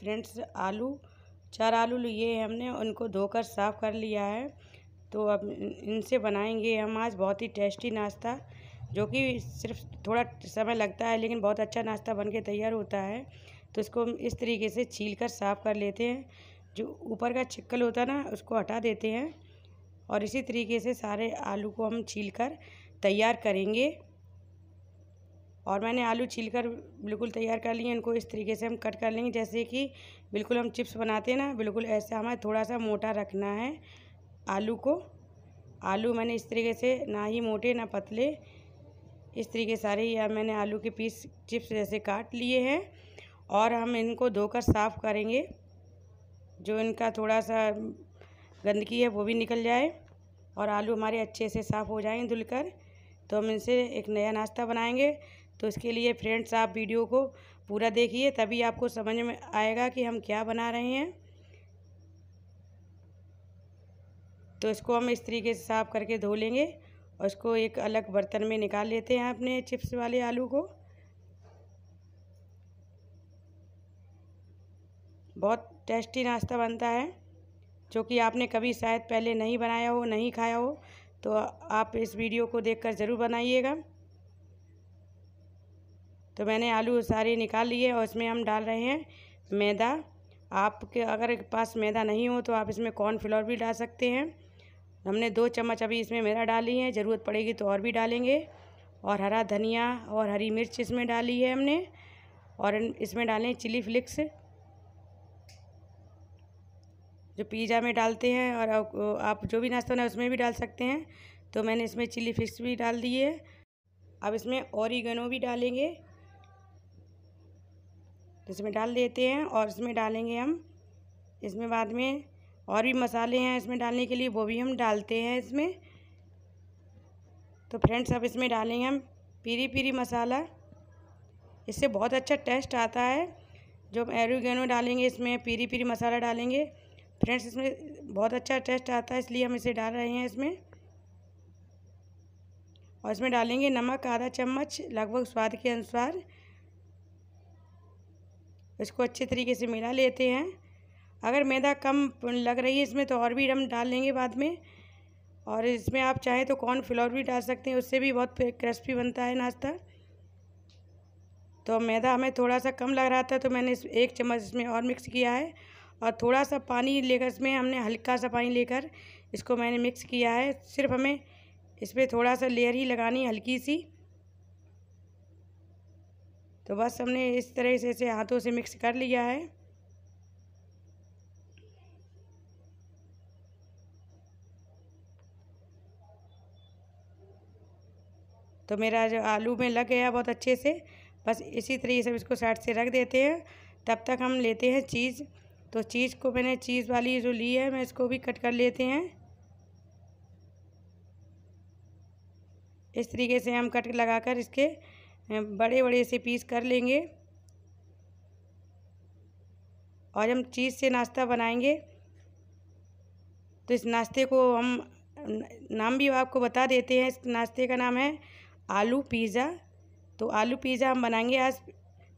friends आलू चार आलू लिए हैं हमने उनको धोकर साफ़ कर लिया है तो अब इनसे बनाएंगे हम आज बहुत ही टेस्टी नाश्ता जो कि सिर्फ थोड़ा समय लगता है लेकिन बहुत अच्छा नाश्ता बनके तैयार होता है तो इसको हम इस तरीके से छील कर साफ़ कर लेते हैं जो ऊपर का छिक्कल होता है ना उसको हटा देते हैं और इसी तरीके से सारे आलू को हम छील कर तैयार करेंगे और मैंने आलू छील कर बिल्कुल तैयार कर लिए इनको इस तरीके से हम कट कर लेंगे जैसे कि बिल्कुल हम चिप्स बनाते हैं ना बिल्कुल ऐसा हमें थोड़ा सा मोटा रखना है आलू को आलू मैंने इस तरीके से ना ही मोटे ना पतले इस तरीके सारे या मैंने आलू के पीस चिप्स जैसे काट लिए हैं और हम इनको धोकर साफ़ करेंगे जो इनका थोड़ा सा गंदगी है वो भी निकल जाए और आलू हमारे अच्छे से साफ़ हो जाएँ धुलकर तो हम इनसे एक नया नाश्ता बनाएंगे तो इसके लिए फ्रेंड्स आप वीडियो को पूरा देखिए तभी आपको समझ में आएगा कि हम क्या बना रहे हैं तो इसको हम इस तरीके से साफ़ करके धो लेंगे और इसको एक अलग बर्तन में निकाल लेते हैं अपने चिप्स वाले आलू को बहुत टेस्टी नाश्ता बनता है जो कि आपने कभी शायद पहले नहीं बनाया हो नहीं खाया हो तो आप इस वीडियो को देखकर ज़रूर बनाइएगा तो मैंने आलू सारे निकाल लिए और इसमें हम डाल रहे हैं मैदा आपके अगर पास मैदा नहीं हो तो आप इसमें कॉर्नफ्लोर भी डाल सकते हैं हमने दो चम्मच अभी इसमें मैदा डाली है ज़रूरत पड़ेगी तो और भी डालेंगे और हरा धनिया और हरी मिर्च इसमें डाली है हमने और इसमें डालें चिली फ्लिक्स जो पिज़्ज़ा में डालते हैं और आप जो भी नाश्ता बनाए उसमें भी डाल सकते हैं तो मैंने इसमें चिली फ्लिक्स भी डाल दिए अब इसमें औरिगनो भी डालेंगे तो इसमें डाल देते हैं और इसमें डालेंगे हम इसमें बाद में और भी मसाले हैं इसमें डालने के लिए वो भी हम डालते हैं इसमें तो फ्रेंड्स अब इसमें डालेंगे हम पीरी पीरी मसाला इससे बहुत अच्छा टेस्ट आता है जो एरोगेनो डालेंगे इसमें पीरी पीरी मसाला डालेंगे फ्रेंड्स इसमें बहुत अच्छा टेस्ट आता है इसलिए हम इसे डाल रहे हैं इसमें और इसमें डालेंगे नमक आधा चम्मच लगभग स्वाद के अनुसार इसको अच्छे तरीके से मिला लेते हैं अगर मैदा कम लग रही है इसमें तो और भी हम डाल लेंगे बाद में और इसमें आप चाहें तो कॉर्न फ्लोर भी डाल सकते हैं उससे भी बहुत क्रिस्पी बनता है नाश्ता तो मैदा हमें थोड़ा सा कम लग रहा था तो मैंने एक चम्मच इसमें और मिक्स किया है और थोड़ा सा पानी लेकर इसमें हमने हल्का सा पानी लेकर इसको मैंने मिक्स किया है सिर्फ हमें इसमें थोड़ा सा लेयर ही लगानी हल्की सी तो बस हमने इस तरह से इसे हाथों से मिक्स कर लिया है तो मेरा जो आलू में लग गया बहुत अच्छे से बस इसी तरीके से इसको साइड से रख देते हैं तब तक हम लेते हैं चीज़ तो चीज़ को मैंने चीज़ वाली जो ली है मैं इसको भी कट कर लेते हैं इस तरीके से हम कट लगाकर इसके बड़े बड़े से पीस कर लेंगे और हम चीज़ से नाश्ता बनाएंगे तो इस नाश्ते को हम नाम भी आपको बता देते हैं इस नाश्ते का नाम है आलू पिज़्ज़ा तो आलू पिज़्ज़ा हम बनाएंगे आज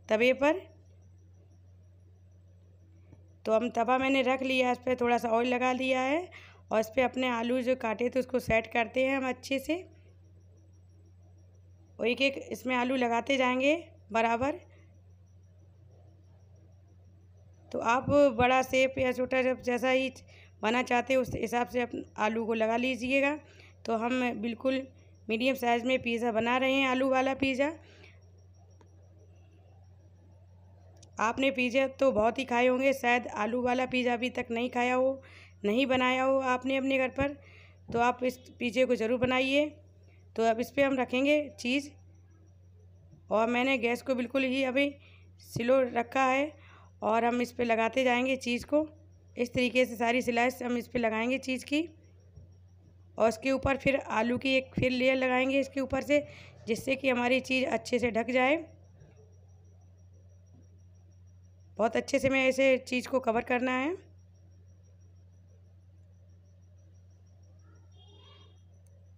तवे पर तो हम तवा मैंने रख लिया इस पर थोड़ा सा ऑयल लगा लिया है और इस पर अपने आलू जो काटे थे उसको सेट करते हैं हम अच्छे से और एक एक इसमें आलू लगाते जाएंगे बराबर तो आप बड़ा सेप या छोटा जब जैसा ही बना चाहते हो उस हिसाब से आप आलू को लगा लीजिएगा तो हम बिल्कुल मीडियम साइज़ में पिज़्ज़ा बना रहे हैं आलू वाला पिज़्ज़ा आपने पिज़्ज़ा तो बहुत ही खाए होंगे शायद आलू वाला पिज़्ज़ा अभी तक नहीं खाया हो नहीं बनाया हो आपने अपने घर पर तो आप इस पिज़्ज़े को ज़रूर बनाइए तो अब इस पर हम रखेंगे चीज़ और मैंने गैस को बिल्कुल ही अभी स्लो रखा है और हम इस पर लगाते जाएंगे चीज़ को इस तरीके से सारी सिलाई हम इस पर लगाएंगे चीज़ की और इसके ऊपर फिर आलू की एक फिर लेयर लगाएंगे इसके ऊपर से जिससे कि हमारी चीज़ अच्छे से ढक जाए बहुत अच्छे से मैं ऐसे चीज़ को कवर करना है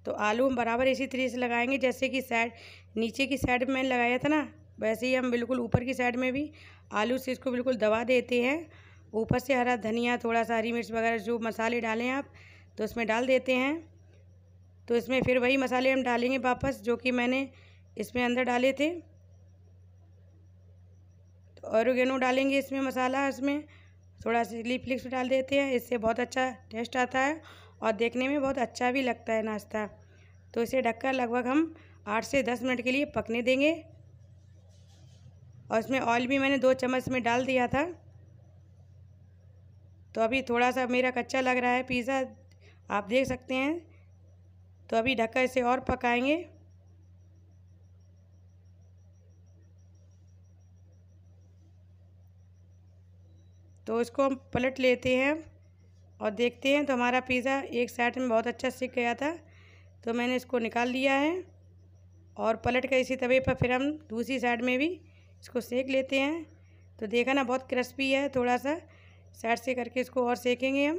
तो आलू हम बराबर इसी तरीके से लगाएंगे जैसे कि साइड नीचे की साइड में लगाया था ना वैसे ही हम बिल्कुल ऊपर की साइड में भी आलू से इसको बिल्कुल दबा देते हैं ऊपर से हरा धनिया थोड़ा सा हरी मिर्च वगैरह जो मसाले डालें आप तो उसमें डाल देते हैं तो इसमें फिर वही मसाले हम डालेंगे वापस जो कि मैंने इसमें अंदर डाले थे तो औरगेनो डालेंगे इसमें मसाला इसमें थोड़ा सा चिली फ्लिक्स डाल देते हैं इससे बहुत अच्छा टेस्ट आता है और देखने में बहुत अच्छा भी लगता है नाश्ता तो इसे ढककर लगभग हम आठ से दस मिनट के लिए पकने देंगे और इसमें ऑयल भी मैंने दो चम्मच में डाल दिया था तो अभी थोड़ा सा मेरा कच्चा लग रहा है पिज़्ज़ा आप देख सकते हैं तो अभी ढक्का इसे और पकाएंगे तो इसको हम पलट लेते हैं और देखते हैं तो हमारा पिज़्ज़ा एक साइड में बहुत अच्छा सीख गया था तो मैंने इसको निकाल लिया है और पलट कर इसी तवे पर फिर हम दूसरी साइड में भी इसको सेक लेते हैं तो देखा ना बहुत क्रिस्पी है थोड़ा सा साइड से करके इसको और सेकेंगे हम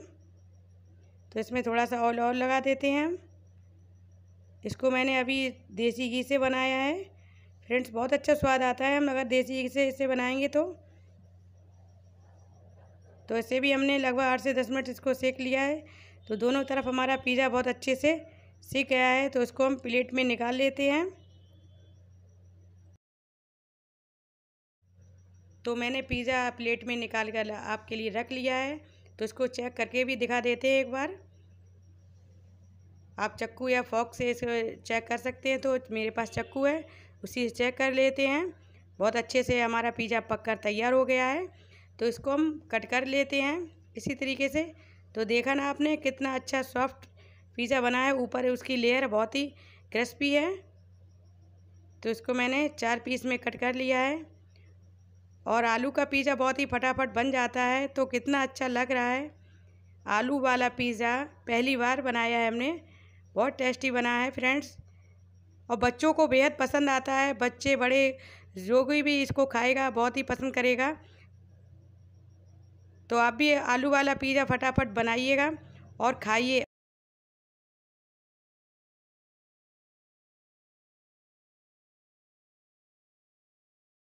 तो इसमें थोड़ा सा ऑयल और लगा देते हैं हम इसको मैंने अभी देसी घी से बनाया है फ्रेंड्स बहुत अच्छा स्वाद आता है हम अगर देसी घी से इसे बनाएंगे तो तो ऐसे भी हमने लगभग आठ से दस मिनट इसको सेक लिया है तो दोनों तरफ हमारा पिज़्ज़ा बहुत अच्छे से सीख गया है तो इसको हम प्लेट में निकाल लेते हैं तो मैंने पिज़्ज़ा प्लेट में निकाल कर आपके लिए रख लिया है तो इसको चेक करके भी दिखा देते हैं एक बार आप चक्कू या फॉक से इसको चेक कर सकते हैं तो मेरे पास चक्कू है उसी से चेक कर लेते हैं बहुत अच्छे से हमारा पिज़्ज़ा पककर तैयार हो गया है तो इसको हम कट कर लेते हैं इसी तरीके से तो देखा ना आपने कितना अच्छा सॉफ्ट पिज़्ज़ा बना है ऊपर उसकी लेयर बहुत ही क्रिस्पी है तो इसको मैंने चार पीस में कट कर लिया है और आलू का पिज़्ज़ा बहुत ही फटाफट बन जाता है तो कितना अच्छा लग रहा है आलू वाला पिज़्ज़ा पहली बार बनाया है हमने बहुत टेस्टी बना है फ्रेंड्स और बच्चों को बेहद पसंद आता है बच्चे बड़े जो भी इसको खाएगा बहुत ही पसंद करेगा तो आप भी आलू वाला पिज़्ज़ा फटाफट बनाइएगा और खाइए